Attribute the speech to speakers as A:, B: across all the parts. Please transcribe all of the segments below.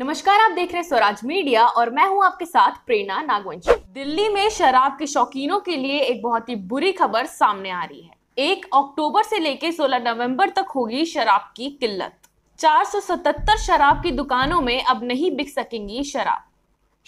A: नमस्कार आप देख रहे हैं स्वराज मीडिया और मैं हूं आपके साथ प्रेरणा नागवंशी दिल्ली में शराब के शौकीनों के लिए एक बहुत ही बुरी खबर सामने आ रही है एक अक्टूबर से लेकर 16 नवंबर तक होगी शराब की किल्लत 477 शराब की दुकानों में अब नहीं बिक सकेंगी शराब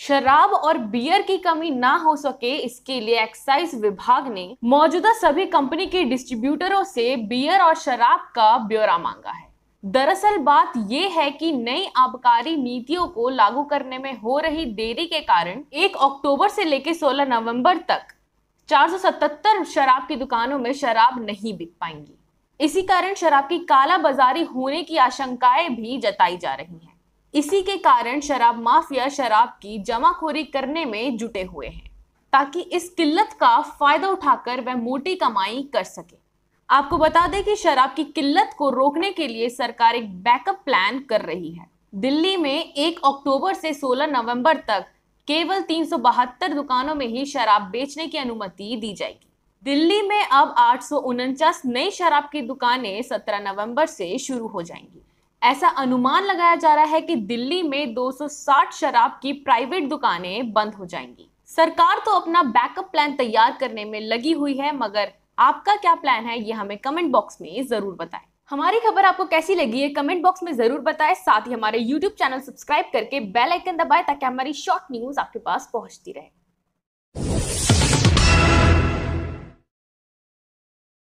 A: शराब और बियर की कमी ना हो सके इसके लिए एक्साइज विभाग ने मौजूदा सभी कंपनी के डिस्ट्रीब्यूटरों से बियर और शराब का ब्यौरा मांगा है दरअसल बात यह है कि नई आबकारी नीतियों को लागू करने में हो रही देरी के कारण 1 अक्टूबर से लेकर 16 नवंबर तक 477 शराब की दुकानों में शराब नहीं बिक पाएंगी इसी कारण शराब की काला बाजारी होने की आशंकाएं भी जताई जा रही हैं इसी के कारण शराब माफिया शराब की जमाखोरी करने में जुटे हुए हैं ताकि इस किल्लत का फायदा उठाकर वह मोटी कमाई कर सके आपको बता दें कि शराब की किल्लत को रोकने के लिए सरकार एक बैकअप प्लान कर रही है दिल्ली में 1 अक्टूबर से 16 नवंबर तक केवल तीन दुकानों में ही शराब बेचने की अनुमति दी जाएगी दिल्ली में अब आठ नई शराब की दुकानें 17 नवंबर से शुरू हो जाएंगी ऐसा अनुमान लगाया जा रहा है कि दिल्ली में 260 शराब की प्राइवेट दुकानें बंद हो जाएंगी सरकार तो अपना बैकअप प्लान तैयार करने में लगी हुई है मगर आपका क्या प्लान है ये हमें कमेंट बॉक्स में जरूर बताएं हमारी खबर आपको कैसी लगी है कमेंट बॉक्स में जरूर बताएं साथ ही हमारे यूट्यूब चैनल सब्सक्राइब करके बेल आइकन दबाएं ताकि हमारी शॉर्ट न्यूज आपके पास पहुंचती रहे